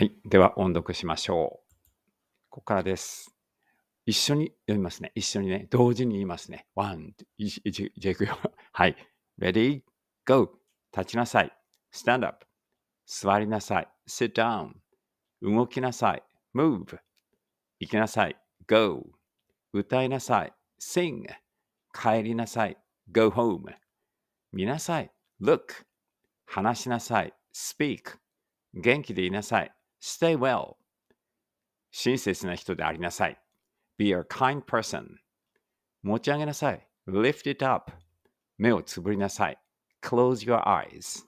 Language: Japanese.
はい。では、音読しましょう。ここからです。一緒に読みますね。一緒にね。同時に言いますね。ワン、じゃ行くよ。はい。Ready, go! 立ちなさい。Stand up. 座りなさい。Sit down. 動きなさい。Move. 行きなさい。Go. 歌いなさい。Sing. 帰りなさい。Go home. 見なさい。Look. 話しなさい。Speak. 元気でいなさい。Stay well. 親切な人でありなさい。Be a kind person. 持ち上げなさい。Lift it up. 目をつぶりなさい。Close your eyes.